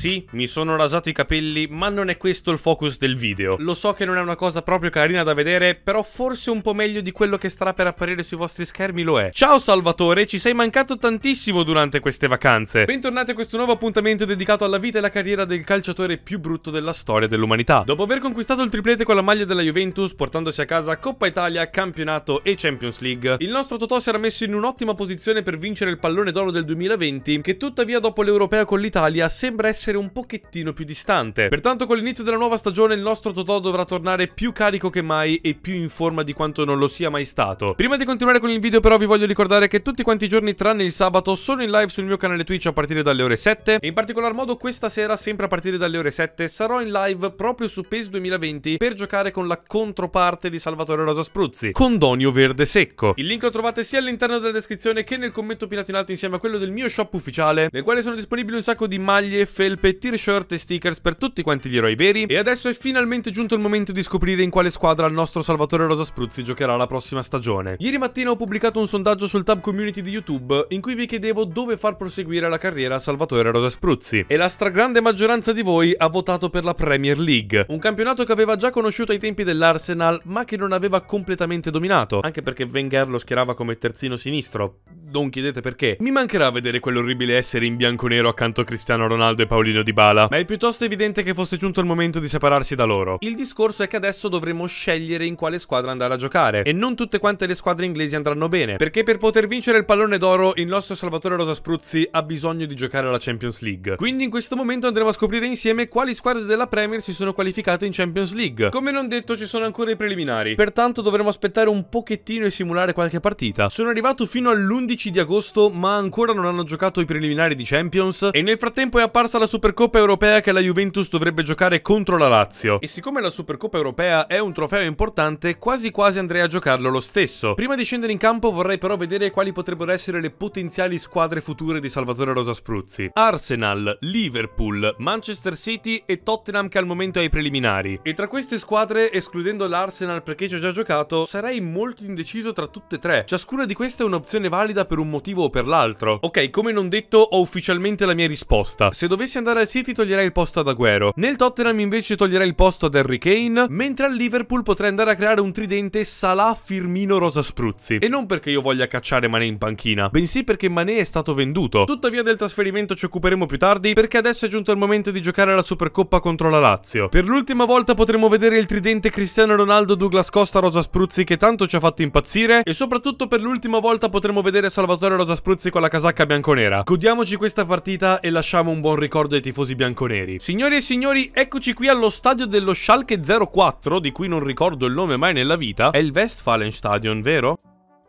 Sì, mi sono rasato i capelli, ma non è questo il focus del video. Lo so che non è una cosa proprio carina da vedere, però forse un po' meglio di quello che starà per apparire sui vostri schermi lo è. Ciao Salvatore, ci sei mancato tantissimo durante queste vacanze. Bentornati a questo nuovo appuntamento dedicato alla vita e alla carriera del calciatore più brutto della storia dell'umanità. Dopo aver conquistato il triplete con la maglia della Juventus, portandosi a casa Coppa Italia, campionato e Champions League, il nostro Totò si era messo in un'ottima posizione per vincere il pallone d'oro del 2020, che tuttavia dopo l'Europea con l'Italia sembra essere essere un pochettino più distante. Pertanto con l'inizio della nuova stagione il nostro Totò dovrà tornare più carico che mai e più in forma di quanto non lo sia mai stato. Prima di continuare con il video però vi voglio ricordare che tutti quanti i giorni tranne il sabato sono in live sul mio canale Twitch a partire dalle ore 7 e in particolar modo questa sera sempre a partire dalle ore 7 sarò in live proprio su PES 2020 per giocare con la controparte di Salvatore Rosa Spruzzi, Condonio Verde Secco. Il link lo trovate sia all'interno della descrizione che nel commento pinato in alto insieme a quello del mio shop ufficiale nel quale sono disponibili un sacco di maglie, felpe felpe, t-shirt e stickers per tutti quanti gli eroi veri e adesso è finalmente giunto il momento di scoprire in quale squadra il nostro Salvatore Rosa Spruzzi giocherà la prossima stagione. Ieri mattina ho pubblicato un sondaggio sul tab community di YouTube in cui vi chiedevo dove far proseguire la carriera a Salvatore Rosa Spruzzi e la stragrande maggioranza di voi ha votato per la Premier League, un campionato che aveva già conosciuto ai tempi dell'Arsenal ma che non aveva completamente dominato, anche perché Wenger lo schierava come terzino sinistro, non chiedete perché. Mi mancherà vedere quell'orribile essere in bianco-nero e accanto a Cristiano Ronaldo e Paolino Di Bala, ma è piuttosto evidente che fosse giunto il momento di separarsi da loro. Il discorso è che adesso dovremo scegliere in quale squadra andare a giocare, e non tutte quante le squadre inglesi andranno bene, perché per poter vincere il pallone d'oro il nostro Salvatore Rosa Spruzzi ha bisogno di giocare alla Champions League. Quindi in questo momento andremo a scoprire insieme quali squadre della Premier si sono qualificate in Champions League. Come non detto ci sono ancora i preliminari, pertanto dovremo aspettare un pochettino e simulare qualche partita. Sono arrivato fino all'11 16 di agosto, ma ancora non hanno giocato i preliminari di Champions e nel frattempo è apparsa la Supercoppa Europea che la Juventus dovrebbe giocare contro la Lazio. E siccome la Supercoppa Europea è un trofeo importante, quasi quasi andrei a giocarlo lo stesso. Prima di scendere in campo vorrei però vedere quali potrebbero essere le potenziali squadre future di Salvatore Rosa Spruzzi. Arsenal, Liverpool, Manchester City e Tottenham che al momento è ai preliminari. E tra queste squadre, escludendo l'Arsenal perché ci ho già giocato, sarei molto indeciso tra tutte e tre. Ciascuna di queste è un'opzione valida per un motivo o per l'altro. Ok, come non detto, ho ufficialmente la mia risposta. Se dovessi andare al City toglierei il posto ad Aguero. Nel Tottenham invece toglierei il posto ad Harry Kane, mentre al Liverpool potrei andare a creare un tridente Salah, Firmino, Rosa Spruzzi. E non perché io voglia cacciare Mané in panchina, bensì perché Mané è stato venduto. Tuttavia del trasferimento ci occuperemo più tardi, perché adesso è giunto il momento di giocare alla Supercoppa contro la Lazio. Per l'ultima volta potremo vedere il tridente Cristiano Ronaldo, Douglas Costa, Rosa Spruzzi che tanto ci ha fatto impazzire e soprattutto per l'ultima volta potremo vedere Salah Salvatore Rosa Spruzzi con la casacca bianconera. Godiamoci questa partita e lasciamo un buon ricordo ai tifosi bianconeri. Signori e signori, eccoci qui allo stadio dello Schalke 04, di cui non ricordo il nome mai nella vita. È il Westfalenstadion, vero?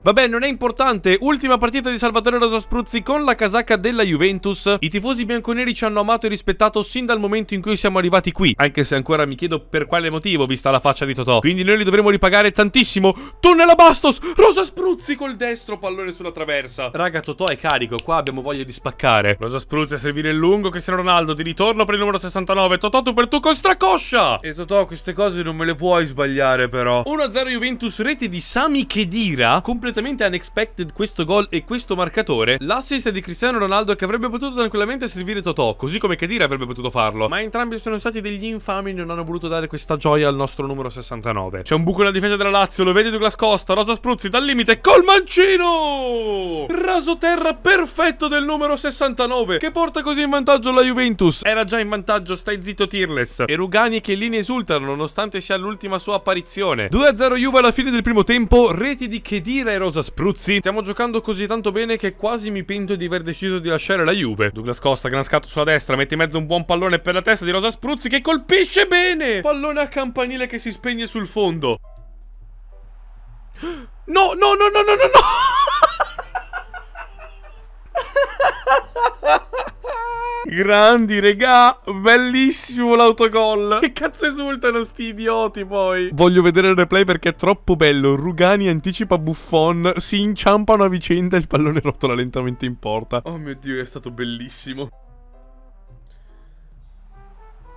Vabbè, non è importante. Ultima partita di Salvatore Rosa Spruzzi con la casacca della Juventus. I tifosi bianconeri ci hanno amato e rispettato sin dal momento in cui siamo arrivati qui. Anche se ancora mi chiedo per quale motivo, vista la faccia di Totò. Quindi noi li dovremo ripagare tantissimo. Tunnel Tonnella Bastos! Spruzzi col destro, pallone sulla traversa. Raga, Totò è carico. Qua abbiamo voglia di spaccare. Rosa Spruzzi a servire il lungo. Cristiano Ronaldo di ritorno per il numero 69. Totò tu per tu con stracoscia! E Totò, queste cose non me le puoi sbagliare però. 1-0 Juventus, rete di Sami Kedira. Completamente completamente unexpected questo gol e questo marcatore, l'assist di Cristiano Ronaldo che avrebbe potuto tranquillamente servire Totò, così come Khedira avrebbe potuto farlo, ma entrambi sono stati degli infami e non hanno voluto dare questa gioia al nostro numero 69. C'è un buco nella difesa della Lazio, lo vedi Douglas Costa, Rosa Spruzzi dal limite col mancino! Raso terra perfetto del numero 69 che porta così in vantaggio la Juventus. Era già in vantaggio, stai zitto Tirles. E Rugani che lì ne esultano nonostante sia l'ultima sua apparizione. 2-0 Juve alla fine del primo tempo, reti di Khedira e Rosa Spruzzi. Stiamo giocando così tanto bene che quasi mi pento di aver deciso di lasciare la Juve. Douglas Costa, gran scatto sulla destra, mette in mezzo un buon pallone per la testa di Rosa Spruzzi che colpisce bene! Pallone a campanile che si spegne sul fondo. No, no, no, no, no, no, no! Grandi, regà. Bellissimo l'autogol. Che cazzo esultano sti idioti poi. Voglio vedere il replay perché è troppo bello. Rugani anticipa Buffon. Si inciampano a vicenda e il pallone rotola lentamente in porta. Oh mio Dio, è stato bellissimo.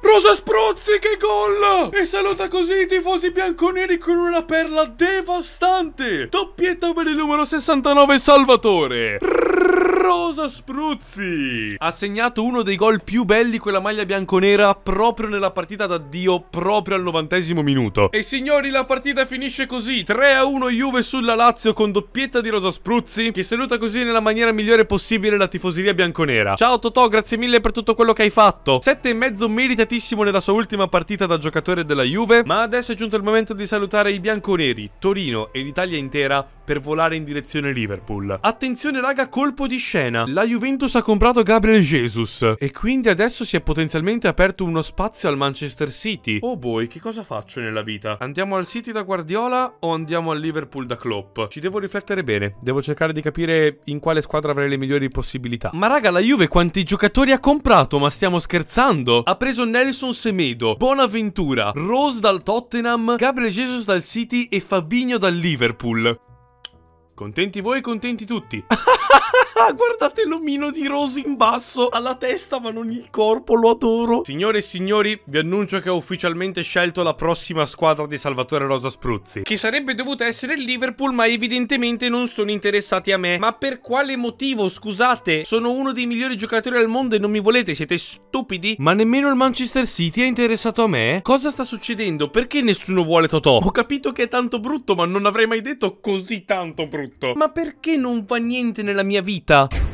Rosa Spruzzi, che gol! E saluta così i tifosi bianconeri con una perla devastante! Doppietta per il numero 69 Salvatore! Rrr. Rosa Spruzzi ha segnato uno dei gol più belli quella maglia bianconera proprio nella partita d'addio, proprio al novantesimo minuto. E signori, la partita finisce così: 3-1 Juve sulla Lazio con doppietta di Rosa Spruzzi, che saluta così nella maniera migliore possibile la tifoseria bianconera. Ciao Totò, grazie mille per tutto quello che hai fatto. e mezzo meritatissimo nella sua ultima partita da giocatore della Juve, ma adesso è giunto il momento di salutare i bianconeri, Torino e l'Italia intera per volare in direzione Liverpool. Attenzione raga, colpo di scena scena. La Juventus ha comprato Gabriel Jesus e quindi adesso si è potenzialmente aperto uno spazio al Manchester City. Oh boy, che cosa faccio nella vita? Andiamo al City da Guardiola o andiamo al Liverpool da Klopp? Ci devo riflettere bene, devo cercare di capire in quale squadra avrei le migliori possibilità. Ma raga, la Juve quanti giocatori ha comprato? Ma stiamo scherzando? Ha preso Nelson Semedo, Bonaventura, Rose dal Tottenham, Gabriel Jesus dal City e Fabinho dal Liverpool. Contenti voi, contenti tutti. Ah, guardate l'omino di Rose in basso. Ha la testa, ma non il corpo. Lo adoro. Signore e signori, vi annuncio che ho ufficialmente scelto la prossima squadra di Salvatore Rosa Spruzzi. Che sarebbe dovuta essere il Liverpool, ma evidentemente non sono interessati a me. Ma per quale motivo? Scusate, sono uno dei migliori giocatori al mondo e non mi volete? Siete stupidi? Ma nemmeno il Manchester City è interessato a me? Cosa sta succedendo? Perché nessuno vuole Totò? Ho capito che è tanto brutto, ma non avrei mai detto così tanto brutto. Ma perché non va niente nella mia vita? 됐다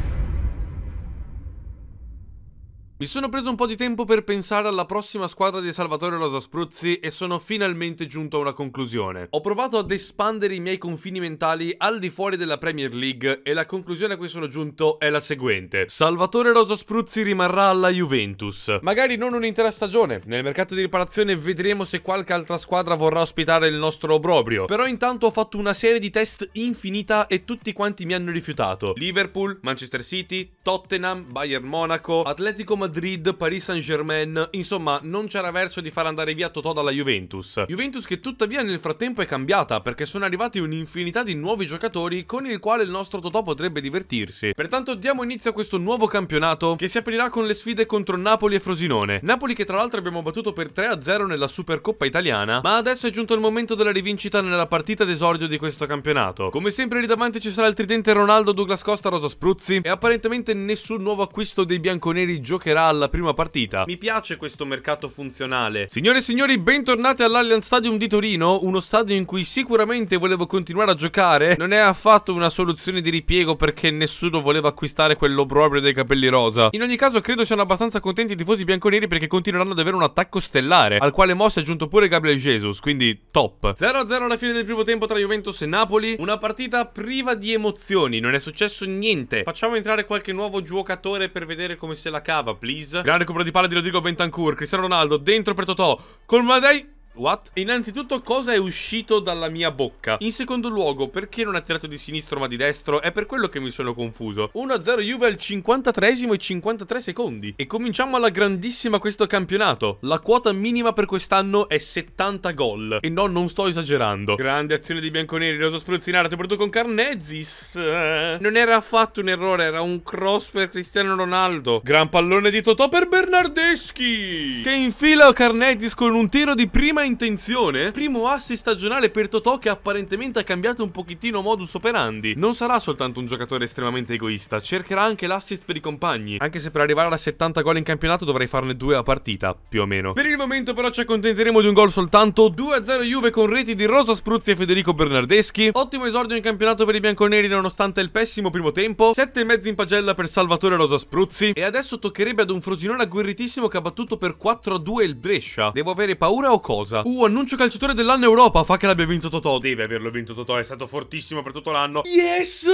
Mi sono preso un po' di tempo per pensare alla prossima squadra di Salvatore Rosa Spruzzi e sono finalmente giunto a una conclusione. Ho provato ad espandere i miei confini mentali al di fuori della Premier League e la conclusione a cui sono giunto è la seguente. Salvatore Rosa Spruzzi rimarrà alla Juventus. Magari non un'intera stagione, nel mercato di riparazione vedremo se qualche altra squadra vorrà ospitare il nostro obbrobrio, però intanto ho fatto una serie di test infinita e tutti quanti mi hanno rifiutato. Liverpool, Manchester City, Tottenham, Bayern Monaco, Atletico Madrid Madrid, Paris Saint-Germain, insomma non c'era verso di far andare via Totò dalla Juventus. Juventus che tuttavia nel frattempo è cambiata perché sono arrivati un'infinità di nuovi giocatori con il quale il nostro Totò potrebbe divertirsi. Pertanto diamo inizio a questo nuovo campionato che si aprirà con le sfide contro Napoli e Frosinone. Napoli che tra l'altro abbiamo battuto per 3-0 nella Supercoppa italiana, ma adesso è giunto il momento della rivincita nella partita d'esordio di questo campionato. Come sempre lì davanti ci sarà il tridente Ronaldo, Douglas Costa, Rosa Spruzzi e apparentemente nessun nuovo acquisto dei bianconeri giocherà giocherà alla prima partita. Mi piace questo mercato funzionale. Signore e signori, bentornati all'Allianz Stadium di Torino, uno stadio in cui sicuramente volevo continuare a giocare. Non è affatto una soluzione di ripiego perché nessuno voleva acquistare quell'obrobrio dei capelli rosa. In ogni caso, credo siano abbastanza contenti i tifosi bianconeri perché continueranno ad avere un attacco stellare, al quale Moss è aggiunto pure Gabriel Jesus, quindi top. 0-0 alla fine del primo tempo tra Juventus e Napoli, una partita priva di emozioni, non è successo niente. Facciamo entrare qualche nuovo giocatore per vedere come se la cava, please please. Grande recupero di palla di Rodrigo Bentancur. Cristiano Ronaldo dentro per Totò. Col Madei. What? Innanzitutto cosa è uscito dalla mia bocca? In secondo luogo perché non ha tirato di sinistro ma di destro? È per quello che mi sono confuso 1-0 Juve al 53 esimo e 53 secondi E cominciamo alla grandissima questo campionato La quota minima per quest'anno è 70 gol E no, non sto esagerando Grande azione di Bianconeri, so spruzzinare, ti porto con Carnezis eh. Non era affatto un errore, era un cross per Cristiano Ronaldo Gran pallone di Totò per Bernardeschi Che infila Carnezis con un tiro di prima prima intenzione, primo assist stagionale per Totò che apparentemente ha cambiato un pochettino modus operandi. Non sarà soltanto un giocatore estremamente egoista, cercherà anche l'assist per i compagni, anche se per arrivare alla 70 gol in campionato dovrei farne due a partita, più o meno. Per il momento però ci accontenteremo di un gol soltanto, 2-0 Juve con reti di Rosa Spruzzi e Federico Bernardeschi, ottimo esordio in campionato per i bianconeri nonostante il pessimo primo tempo, 7,5 in pagella per Salvatore Rosa Spruzzi e adesso toccherebbe ad un frosinone agguerritissimo che ha battuto per 4-2 il Brescia. Devo avere paura o cosa? cosa. Uh, annuncio calciatore dell'anno Europa. Fa che l'abbia vinto Totò. Deve averlo vinto Totò. È stato fortissimo per tutto l'anno. Yes!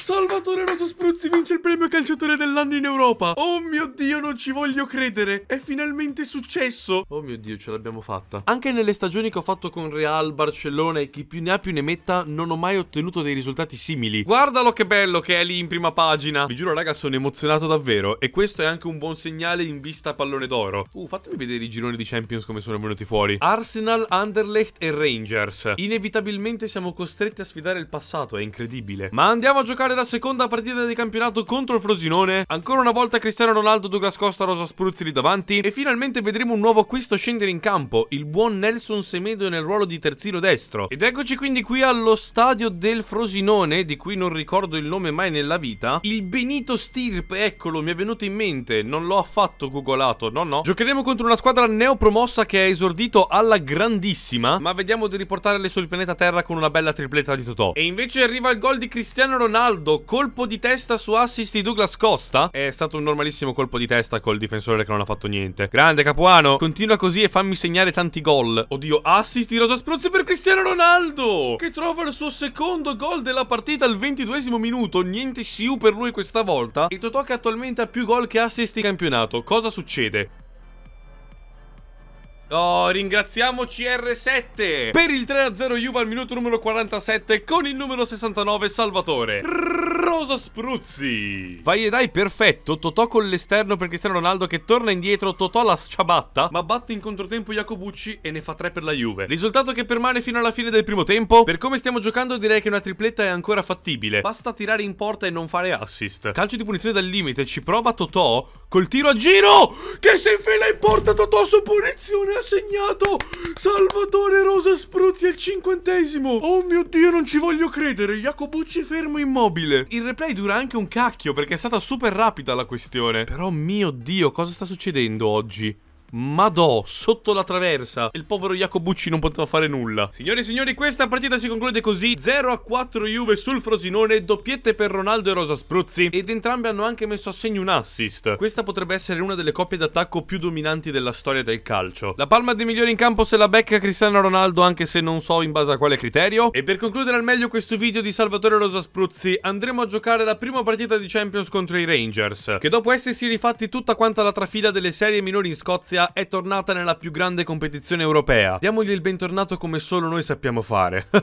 Salvatore Roto Spruzzi vince il premio calciatore dell'anno in Europa. Oh mio Dio, non ci voglio credere. È finalmente successo. Oh mio Dio, ce l'abbiamo fatta. Anche nelle stagioni che ho fatto con Real, Barcellona e chi più ne ha più ne metta, non ho mai ottenuto dei risultati simili. Guardalo che bello che è lì in prima pagina. Vi giuro, raga, sono emozionato davvero. E questo è anche un buon segnale in vista pallone d'oro. Uh, fatemi vedere i gironi di Champions come sono venuti fuori. Ar Arsenal, Anderlecht e Rangers. Inevitabilmente siamo costretti a sfidare il passato, è incredibile. Ma andiamo a giocare la seconda partita di campionato contro il Frosinone. Ancora una volta Cristiano Ronaldo, Douglas Costa, Rosa Spruzzi lì davanti. E finalmente vedremo un nuovo acquisto scendere in campo, il buon Nelson Semedo nel ruolo di terzino destro. Ed eccoci quindi qui allo stadio del Frosinone, di cui non ricordo il nome mai nella vita. Il Benito Stirp, eccolo, mi è venuto in mente. Non l'ho affatto googolato, no no. Giocheremo contro una squadra neopromossa che ha esordito alla palla grandissima Ma vediamo di riportarle sul pianeta Terra con una bella tripletta di Totò E invece arriva il gol di Cristiano Ronaldo Colpo di testa su assist di Douglas Costa È stato un normalissimo colpo di testa col difensore che non ha fatto niente Grande Capuano Continua così e fammi segnare tanti gol Oddio assist di Rosa Spruzzi per Cristiano Ronaldo Che trova il suo secondo gol della partita al 22 minuto Niente siu per lui questa volta E Totò che attualmente ha più gol che assist in campionato Cosa succede? Oh, ringraziamo CR7 per il 3-0 Juve al minuto numero 47 con il numero 69 Salvatore. Rrr. Rosa Spruzzi Vai e dai perfetto Totò con l'esterno per Cristiano Ronaldo che torna indietro Totò la sciabatta ma batte in controtempo Jacobucci e ne fa tre per la Juve Risultato che permane fino alla fine del primo tempo Per come stiamo giocando direi che una tripletta è ancora fattibile Basta tirare in porta e non fare assist Calcio di punizione dal limite Ci prova Totò col tiro a giro Che si infila in porta Totò su punizione Ha segnato Salvatore Rosa Spruzzi al cinquantesimo Oh mio Dio non ci voglio credere Jacobucci fermo immobile il replay dura anche un cacchio perché è stata super rapida la questione. Però mio Dio, cosa sta succedendo oggi? Madò, sotto la traversa. Il povero Jacobucci non poteva fare nulla. Signori e signori, questa partita si conclude così. 0 a 4 Juve sul Frosinone, doppiette per Ronaldo e Rosa Spruzzi. Ed entrambi hanno anche messo a segno un assist. Questa potrebbe essere una delle coppie d'attacco più dominanti della storia del calcio. La palma di migliore in campo se la becca Cristiano Ronaldo, anche se non so in base a quale criterio. E per concludere al meglio questo video di Salvatore Rosa Spruzzi, andremo a giocare la prima partita di Champions contro i Rangers. Che dopo essersi rifatti tutta quanta la trafila delle serie minori in Scozia, Russia è tornata nella più grande competizione europea. Diamogli il bentornato come solo noi sappiamo fare.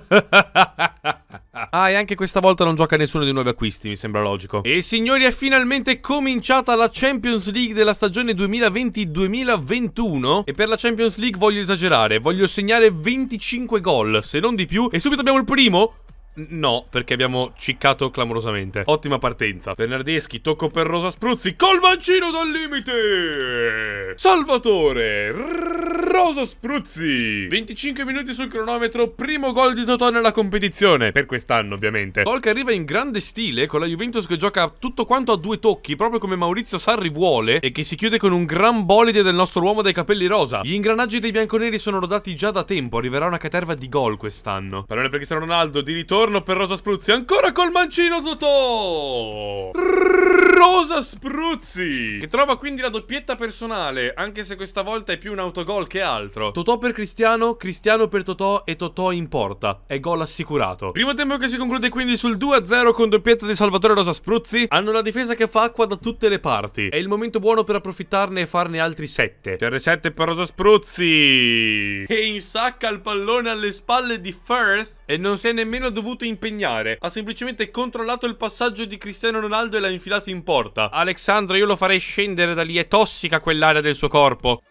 ah, e anche questa volta non gioca nessuno dei nuovi acquisti, mi sembra logico. E signori, è finalmente cominciata la Champions League della stagione 2020-2021. E per la Champions League voglio esagerare, voglio segnare 25 gol, se non di più. E subito abbiamo il primo. No, perché abbiamo ciccato clamorosamente. Ottima partenza. Bernardeschi, tocco per Rosa Spruzzi. Col mancino dal limite! Salvatore! Rosa Spruzzi! 25 minuti sul cronometro, primo gol di Totò nella competizione. Per quest'anno, ovviamente. Gol che arriva in grande stile, con la Juventus che gioca tutto quanto a due tocchi, proprio come Maurizio Sarri vuole, e che si chiude con un gran bolide del nostro uomo dai capelli rosa. Gli ingranaggi dei bianconeri sono rodati già da tempo, arriverà una caterva di gol quest'anno. Pallone per Cristiano Ronaldo, di ritorno buongiorno per Rosa Spruzzi Ancora col mancino Totò Rosa Spruzzi Che trova quindi la doppietta personale Anche se questa volta è più un autogol che altro Totò per Cristiano, Cristiano per Totò E Totò in porta È gol assicurato Primo tempo che si conclude quindi sul 2-0 Con doppietta di Salvatore Rosa Spruzzi Hanno la difesa che fa acqua da tutte le parti È il momento buono per approfittarne e farne altri 7 CR7 per Rosa Spruzzi E insacca il pallone alle spalle di Firth e non si è nemmeno dovuto impegnare. Ha semplicemente controllato il passaggio di Cristiano Ronaldo e l'ha infilato in porta. Alexandro, io lo farei scendere da lì, è tossica quell'area del suo corpo.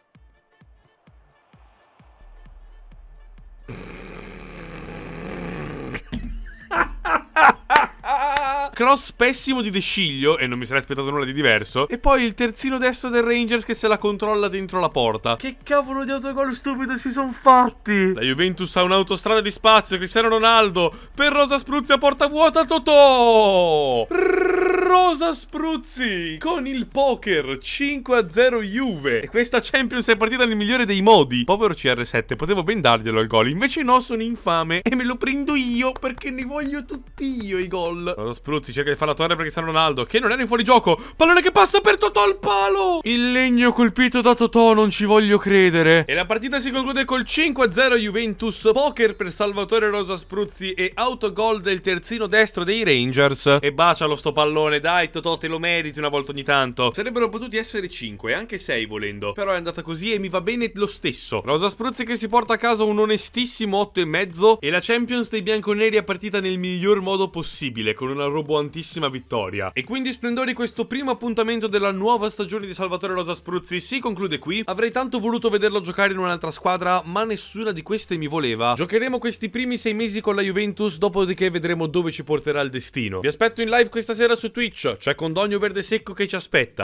Cross pessimo di De e non mi sarei aspettato nulla di diverso. E poi il terzino destro del Rangers che se la controlla dentro la porta. Che cavolo di autogol stupido si sono fatti! La Juventus ha un'autostrada di spazio, Cristiano Ronaldo, per Rosa Spruzzi a porta vuota, Totò! Rrrr! Rosa Spruzzi con il poker 5-0 Juve. E questa Champions è partita nel migliore dei modi. Povero CR7, potevo ben darglielo al gol. Invece no, sono infame e me lo prendo io perché ne voglio tutti io i gol. Rosa Spruzzi cerca di far la torre perché sta Ronaldo, che non era in fuorigioco. Pallone che passa per Totò al palo. Il legno colpito da Totò, non ci voglio credere. E la partita si conclude col 5-0 Juventus. Poker per Salvatore Rosa Spruzzi e autogol del terzino destro dei Rangers. E bacia lo sto pallone dai Totò te lo meriti una volta ogni tanto Sarebbero potuti essere 5, anche 6 volendo Però è andata così e mi va bene lo stesso Rosa Spruzzi che si porta a casa un onestissimo 8,5 E la Champions dei bianconeri è partita nel miglior modo possibile Con una roboantissima vittoria E quindi splendori questo primo appuntamento della nuova stagione di Salvatore Rosa Spruzzi si conclude qui Avrei tanto voluto vederlo giocare in un'altra squadra ma nessuna di queste mi voleva Giocheremo questi primi 6 mesi con la Juventus Dopodiché vedremo dove ci porterà il destino Vi aspetto in live questa sera su Twitch Twitch. Cioè, c'è Condogno Verde Secco che ci aspetta.